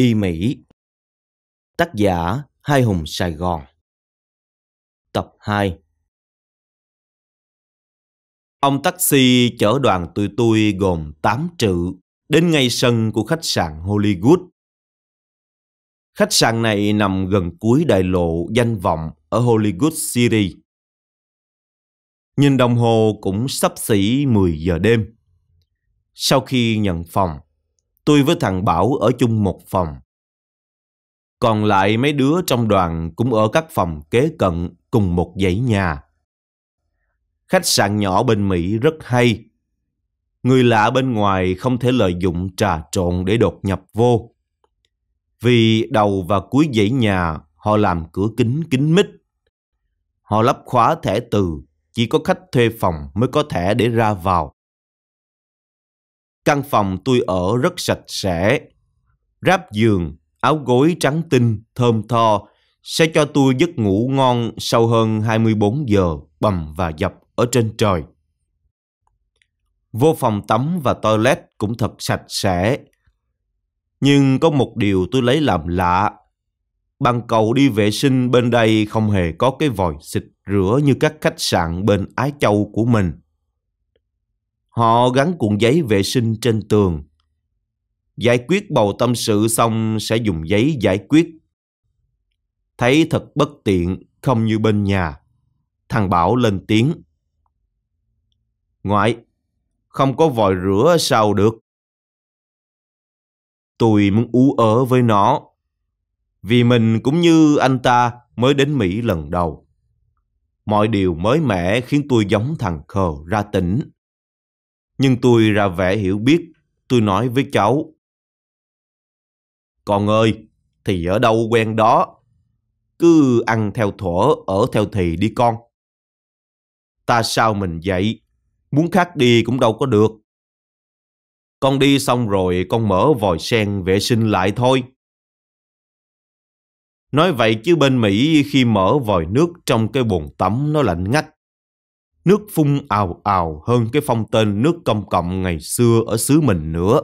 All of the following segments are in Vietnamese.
đi Mỹ. Tác giả Hai Hùng Sài Gòn Tập 2 Ông taxi chở đoàn tụi tôi gồm 8 trự đến ngay sân của khách sạn Hollywood. Khách sạn này nằm gần cuối đại lộ danh vọng ở Hollywood City. Nhìn đồng hồ cũng sắp xỉ 10 giờ đêm. Sau khi nhận phòng, tôi với thằng Bảo ở chung một phòng. Còn lại mấy đứa trong đoàn cũng ở các phòng kế cận cùng một dãy nhà. Khách sạn nhỏ bên Mỹ rất hay. Người lạ bên ngoài không thể lợi dụng trà trộn để đột nhập vô. Vì đầu và cuối dãy nhà họ làm cửa kính kính mít. Họ lắp khóa thẻ từ, chỉ có khách thuê phòng mới có thẻ để ra vào. Căn phòng tôi ở rất sạch sẽ. Ráp giường, áo gối trắng tinh, thơm tho sẽ cho tôi giấc ngủ ngon sau hơn 24 giờ bầm và dập ở trên trời. Vô phòng tắm và toilet cũng thật sạch sẽ. Nhưng có một điều tôi lấy làm lạ. Bằng cầu đi vệ sinh bên đây không hề có cái vòi xịt rửa như các khách sạn bên Ái Châu của mình. Họ gắn cuộn giấy vệ sinh trên tường. Giải quyết bầu tâm sự xong sẽ dùng giấy giải quyết. Thấy thật bất tiện, không như bên nhà. Thằng Bảo lên tiếng. Ngoại, không có vòi rửa sao được. Tôi muốn ú ở với nó. Vì mình cũng như anh ta mới đến Mỹ lần đầu. Mọi điều mới mẻ khiến tôi giống thằng khờ ra tỉnh nhưng tôi ra vẻ hiểu biết, tôi nói với cháu. Con ơi, thì ở đâu quen đó, cứ ăn theo thuở, ở theo thì đi con. Ta sao mình vậy, muốn khác đi cũng đâu có được. Con đi xong rồi con mở vòi sen vệ sinh lại thôi. Nói vậy chứ bên Mỹ khi mở vòi nước trong cái bồn tắm nó lạnh ngắt nước phun ào ào hơn cái phong tên nước công cộng ngày xưa ở xứ mình nữa.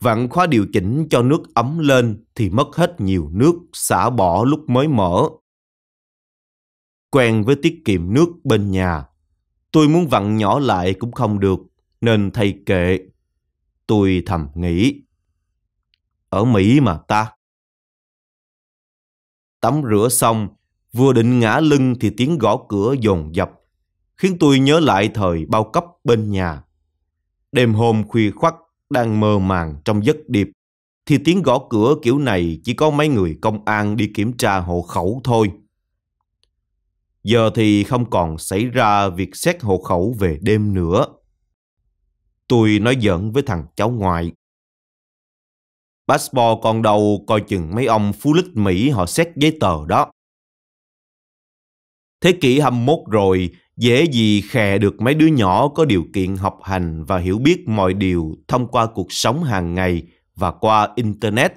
Vạn khóa điều chỉnh cho nước ấm lên thì mất hết nhiều nước xả bỏ lúc mới mở. Quen với tiết kiệm nước bên nhà, tôi muốn vặn nhỏ lại cũng không được, nên thay kệ. Tôi thầm nghĩ, ở Mỹ mà ta. Tắm rửa xong, Vừa định ngã lưng thì tiếng gõ cửa dồn dập, khiến tôi nhớ lại thời bao cấp bên nhà. Đêm hôm khuya khoắt, đang mơ màng trong giấc điệp, thì tiếng gõ cửa kiểu này chỉ có mấy người công an đi kiểm tra hộ khẩu thôi. Giờ thì không còn xảy ra việc xét hộ khẩu về đêm nữa. Tôi nói giỡn với thằng cháu ngoại. Passport còn đầu coi chừng mấy ông phú lích Mỹ họ xét giấy tờ đó. Thế kỷ 21 rồi, dễ gì khè được mấy đứa nhỏ có điều kiện học hành và hiểu biết mọi điều thông qua cuộc sống hàng ngày và qua Internet.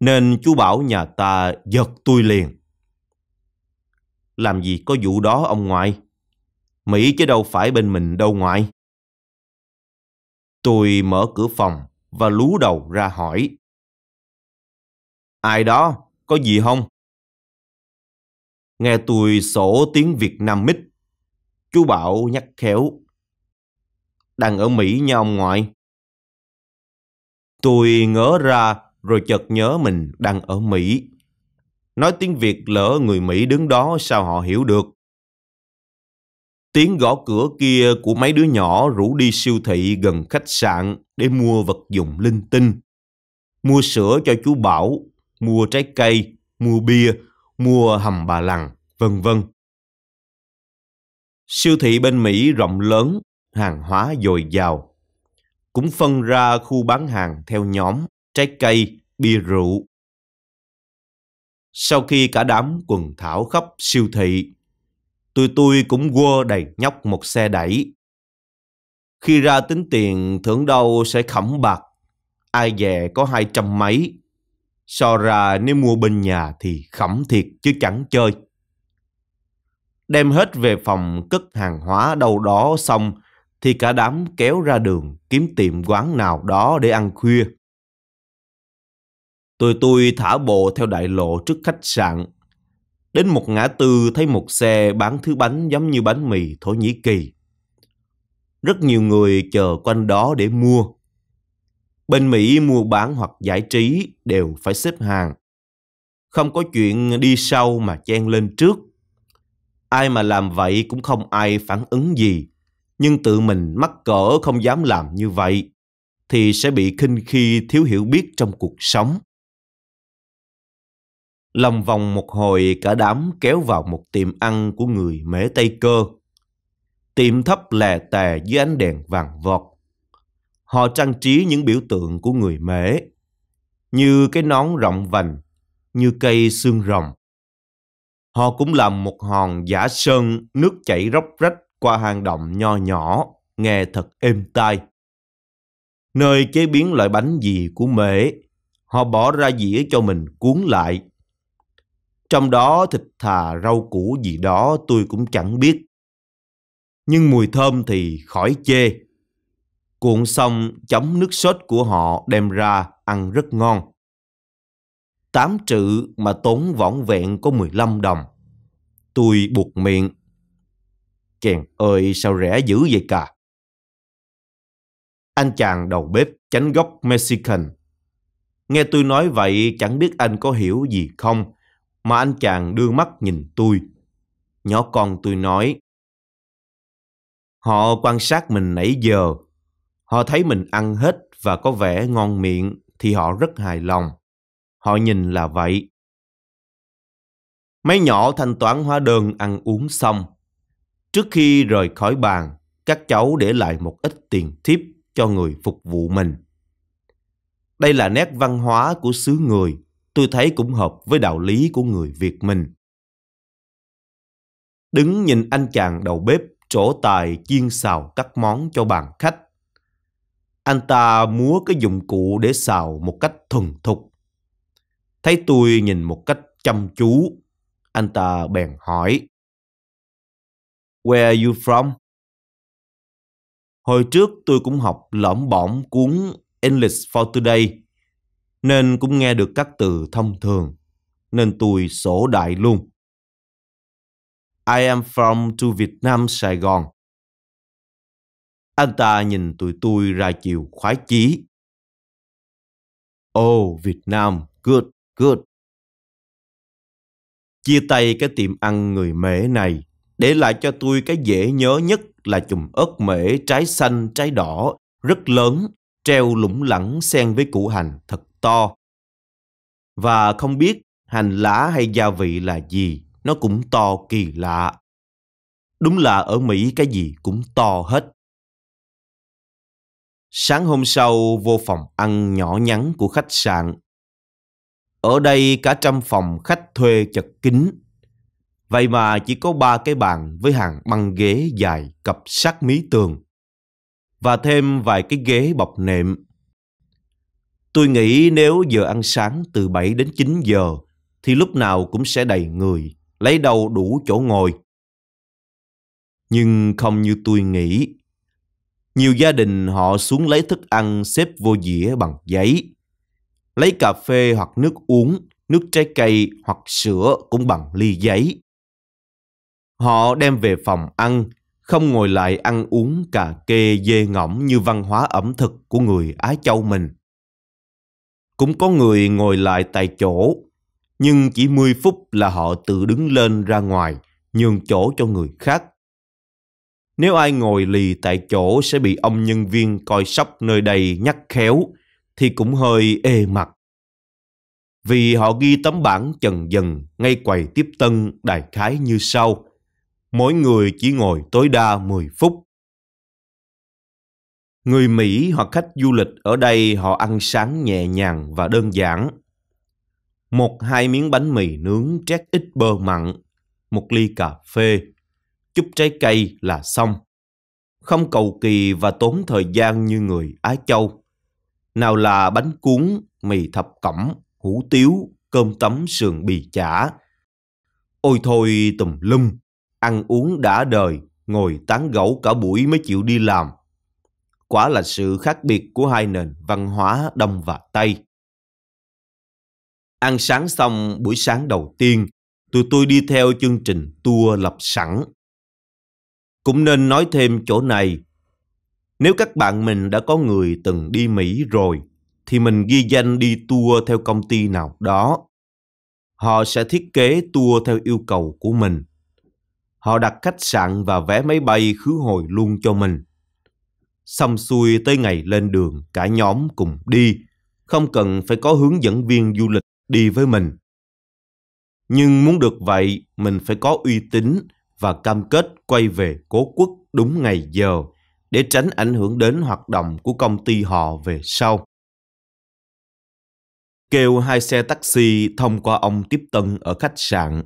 Nên chú bảo nhà ta giật tôi liền. Làm gì có vụ đó ông ngoại? Mỹ chứ đâu phải bên mình đâu ngoại. Tôi mở cửa phòng và lú đầu ra hỏi. Ai đó, có gì không? Nghe tôi sổ tiếng Việt Nam mít. Chú Bảo nhắc khéo. Đang ở Mỹ nha ông ngoại. Tôi ngớ ra rồi chợt nhớ mình đang ở Mỹ. Nói tiếng Việt lỡ người Mỹ đứng đó sao họ hiểu được. Tiếng gõ cửa kia của mấy đứa nhỏ rủ đi siêu thị gần khách sạn để mua vật dụng linh tinh. Mua sữa cho chú Bảo, mua trái cây, mua bia mua hầm bà lằng, vân vân. Siêu thị bên Mỹ rộng lớn, hàng hóa dồi dào. Cũng phân ra khu bán hàng theo nhóm, trái cây, bia rượu. Sau khi cả đám quần thảo khắp siêu thị, tụi tôi cũng quơ đầy nhóc một xe đẩy. Khi ra tính tiền thưởng đâu sẽ khẩm bạc, ai dè có hai trăm mấy So ra nếu mua bên nhà thì khẩm thiệt chứ chẳng chơi. Đem hết về phòng cất hàng hóa đâu đó xong thì cả đám kéo ra đường kiếm tiệm quán nào đó để ăn khuya. Tụi tôi thả bộ theo đại lộ trước khách sạn. Đến một ngã tư thấy một xe bán thứ bánh giống như bánh mì Thổ Nhĩ Kỳ. Rất nhiều người chờ quanh đó để mua bên Mỹ mua bán hoặc giải trí đều phải xếp hàng. Không có chuyện đi sau mà chen lên trước. Ai mà làm vậy cũng không ai phản ứng gì, nhưng tự mình mắc cỡ không dám làm như vậy thì sẽ bị khinh khi thiếu hiểu biết trong cuộc sống. Lòng vòng một hồi cả đám kéo vào một tiệm ăn của người mễ Tây Cơ. Tiệm thấp lè tè dưới ánh đèn vàng vọt Họ trang trí những biểu tượng của người Mễ, như cái nón rộng vành, như cây xương rồng. Họ cũng làm một hòn giả sơn nước chảy róc rách qua hang động nho nhỏ, nghe thật êm tai. Nơi chế biến loại bánh gì của mễ, họ bỏ ra dĩa cho mình cuốn lại. Trong đó thịt thà rau củ gì đó tôi cũng chẳng biết. Nhưng mùi thơm thì khỏi chê cuộn xong chấm nước sốt của họ đem ra ăn rất ngon. Tám trự mà tốn võng vẹn có 15 đồng. Tôi buộc miệng. Chèn ơi sao rẻ dữ vậy cả. Anh chàng đầu bếp tránh gốc Mexican. Nghe tôi nói vậy chẳng biết anh có hiểu gì không mà anh chàng đưa mắt nhìn tôi. Nhỏ con tôi nói Họ quan sát mình nãy giờ Họ thấy mình ăn hết và có vẻ ngon miệng thì họ rất hài lòng. Họ nhìn là vậy. Mấy nhỏ thanh toán hóa đơn ăn uống xong. Trước khi rời khỏi bàn, các cháu để lại một ít tiền thiếp cho người phục vụ mình. Đây là nét văn hóa của xứ người, tôi thấy cũng hợp với đạo lý của người Việt mình. Đứng nhìn anh chàng đầu bếp trổ tài chiên xào các món cho bàn khách. Anh ta múa cái dụng cụ để xào một cách thuần thục. Thấy tôi nhìn một cách chăm chú, anh ta bèn hỏi. Where are you from? Hồi trước tôi cũng học lõm bõm cuốn English for Today, nên cũng nghe được các từ thông thường, nên tôi sổ đại luôn. I am from to Vietnam, Sài Gòn. Anh ta nhìn tụi tôi ra chiều khoái chí. Oh, Việt Nam, good, good. Chia tay cái tiệm ăn người mễ này, để lại cho tôi cái dễ nhớ nhất là chùm ớt mễ trái xanh, trái đỏ, rất lớn, treo lủng lẳng xen với củ hành thật to. Và không biết hành lá hay gia vị là gì, nó cũng to kỳ lạ. Đúng là ở Mỹ cái gì cũng to hết. Sáng hôm sau vô phòng ăn nhỏ nhắn của khách sạn. Ở đây cả trăm phòng khách thuê chật kín. Vậy mà chỉ có ba cái bàn với hàng băng ghế dài cặp sát mí tường. Và thêm vài cái ghế bọc nệm. Tôi nghĩ nếu giờ ăn sáng từ 7 đến 9 giờ thì lúc nào cũng sẽ đầy người, lấy đâu đủ chỗ ngồi. Nhưng không như tôi nghĩ nhiều gia đình họ xuống lấy thức ăn xếp vô dĩa bằng giấy. Lấy cà phê hoặc nước uống, nước trái cây hoặc sữa cũng bằng ly giấy. Họ đem về phòng ăn, không ngồi lại ăn uống cà kê dê ngỗng như văn hóa ẩm thực của người Á Châu mình. Cũng có người ngồi lại tại chỗ, nhưng chỉ 10 phút là họ tự đứng lên ra ngoài, nhường chỗ cho người khác. Nếu ai ngồi lì tại chỗ sẽ bị ông nhân viên coi sóc nơi đây nhắc khéo, thì cũng hơi ê mặt. Vì họ ghi tấm bảng chần dần ngay quầy tiếp tân đại khái như sau. Mỗi người chỉ ngồi tối đa 10 phút. Người Mỹ hoặc khách du lịch ở đây họ ăn sáng nhẹ nhàng và đơn giản. Một hai miếng bánh mì nướng trét ít bơ mặn, một ly cà phê, chút trái cây là xong. Không cầu kỳ và tốn thời gian như người Á Châu. Nào là bánh cuốn, mì thập cẩm, hủ tiếu, cơm tấm sườn bì chả. Ôi thôi tùm lum, ăn uống đã đời, ngồi tán gẫu cả buổi mới chịu đi làm. Quả là sự khác biệt của hai nền văn hóa Đông và Tây. Ăn sáng xong buổi sáng đầu tiên, tụi tôi đi theo chương trình tour lập sẵn cũng nên nói thêm chỗ này. Nếu các bạn mình đã có người từng đi Mỹ rồi, thì mình ghi danh đi tour theo công ty nào đó. Họ sẽ thiết kế tour theo yêu cầu của mình. Họ đặt khách sạn và vé máy bay khứ hồi luôn cho mình. Xong xuôi tới ngày lên đường, cả nhóm cùng đi, không cần phải có hướng dẫn viên du lịch đi với mình. Nhưng muốn được vậy, mình phải có uy tín và cam kết quay về cố quốc đúng ngày giờ để tránh ảnh hưởng đến hoạt động của công ty họ về sau. Kêu hai xe taxi thông qua ông tiếp tân ở khách sạn.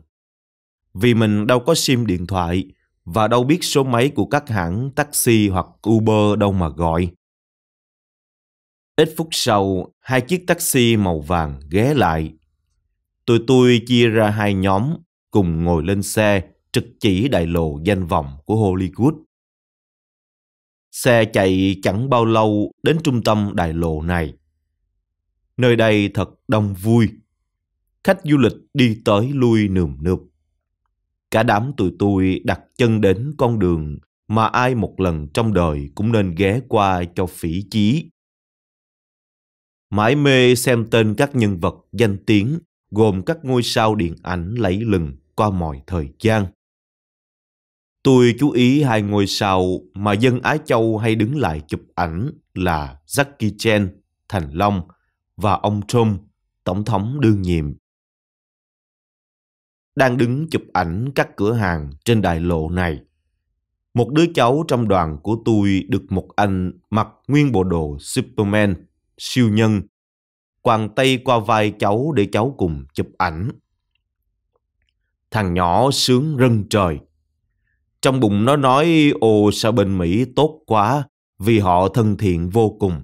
Vì mình đâu có sim điện thoại và đâu biết số máy của các hãng taxi hoặc Uber đâu mà gọi. Ít phút sau, hai chiếc taxi màu vàng ghé lại. Tụi tôi chia ra hai nhóm, cùng ngồi lên xe trực chỉ đại lộ danh vọng của Hollywood. Xe chạy chẳng bao lâu đến trung tâm đại lộ này. Nơi đây thật đông vui. Khách du lịch đi tới lui nườm nượp. Cả đám tụi tôi đặt chân đến con đường mà ai một lần trong đời cũng nên ghé qua cho phỉ chí. Mãi mê xem tên các nhân vật danh tiếng gồm các ngôi sao điện ảnh lẫy lừng qua mọi thời gian. Tôi chú ý hai ngôi sao mà dân Á Châu hay đứng lại chụp ảnh là Jackie Chan, Thành Long và ông Trump, tổng thống đương nhiệm. Đang đứng chụp ảnh các cửa hàng trên đại lộ này, một đứa cháu trong đoàn của tôi được một anh mặc nguyên bộ đồ Superman, siêu nhân, quàng tay qua vai cháu để cháu cùng chụp ảnh. Thằng nhỏ sướng rân trời – trong bụng nó nói ồ sao bên Mỹ tốt quá vì họ thân thiện vô cùng.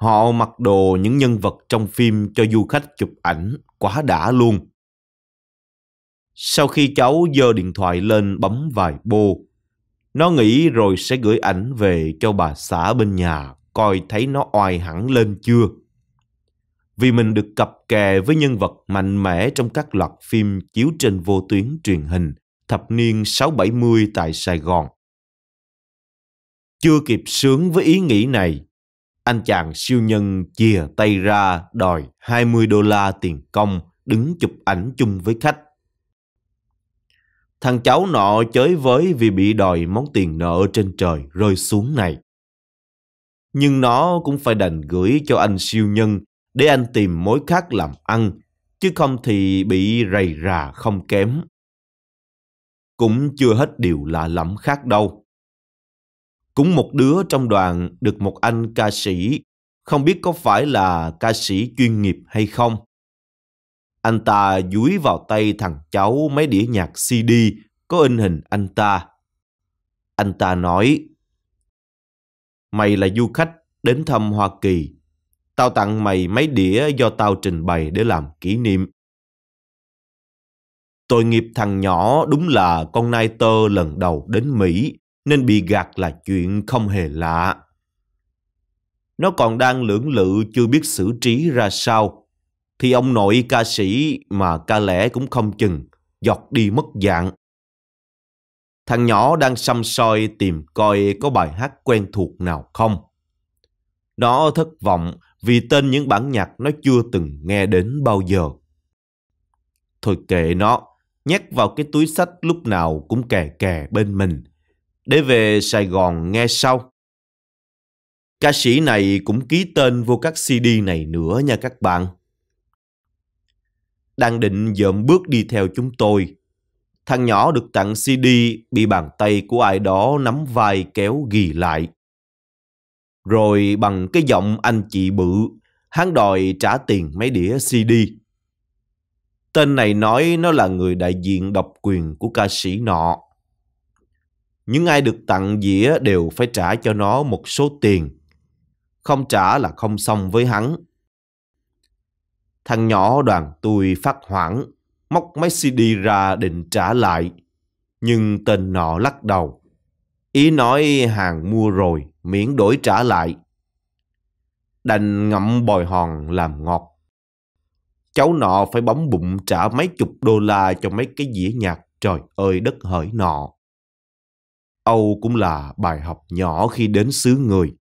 Họ mặc đồ những nhân vật trong phim cho du khách chụp ảnh quá đã luôn. Sau khi cháu giơ điện thoại lên bấm vài bô, nó nghĩ rồi sẽ gửi ảnh về cho bà xã bên nhà coi thấy nó oai hẳn lên chưa. Vì mình được cặp kè với nhân vật mạnh mẽ trong các loạt phim chiếu trên vô tuyến truyền hình thập niên 670 tại Sài Gòn. Chưa kịp sướng với ý nghĩ này, anh chàng siêu nhân chìa tay ra đòi 20 đô la tiền công đứng chụp ảnh chung với khách. Thằng cháu nọ chới với vì bị đòi món tiền nợ trên trời rơi xuống này. Nhưng nó cũng phải đành gửi cho anh siêu nhân để anh tìm mối khác làm ăn, chứ không thì bị rầy rà không kém cũng chưa hết điều lạ lẫm khác đâu. Cũng một đứa trong đoàn được một anh ca sĩ, không biết có phải là ca sĩ chuyên nghiệp hay không. Anh ta dúi vào tay thằng cháu mấy đĩa nhạc CD có in hình anh ta. Anh ta nói, Mày là du khách đến thăm Hoa Kỳ. Tao tặng mày mấy đĩa do tao trình bày để làm kỷ niệm. Tội nghiệp thằng nhỏ đúng là con nai tơ lần đầu đến Mỹ, nên bị gạt là chuyện không hề lạ. Nó còn đang lưỡng lự chưa biết xử trí ra sao, thì ông nội ca sĩ mà ca lẽ cũng không chừng, giọt đi mất dạng. Thằng nhỏ đang xăm soi tìm coi có bài hát quen thuộc nào không. Nó thất vọng vì tên những bản nhạc nó chưa từng nghe đến bao giờ. Thôi kệ nó, nhét vào cái túi sách lúc nào cũng kè kè bên mình, để về Sài Gòn nghe sau. Ca sĩ này cũng ký tên vô các CD này nữa nha các bạn. Đang định dợm bước đi theo chúng tôi. Thằng nhỏ được tặng CD bị bàn tay của ai đó nắm vai kéo ghi lại. Rồi bằng cái giọng anh chị bự, hắn đòi trả tiền mấy đĩa CD Tên này nói nó là người đại diện độc quyền của ca sĩ nọ. Những ai được tặng dĩa đều phải trả cho nó một số tiền. Không trả là không xong với hắn. Thằng nhỏ đoàn tôi phát hoảng, móc máy CD ra định trả lại. Nhưng tên nọ lắc đầu. Ý nói hàng mua rồi, miễn đổi trả lại. Đành ngậm bồi hòn làm ngọt cháu nọ phải bấm bụng trả mấy chục đô la cho mấy cái dĩa nhạc trời ơi đất hỡi nọ. Âu cũng là bài học nhỏ khi đến xứ người.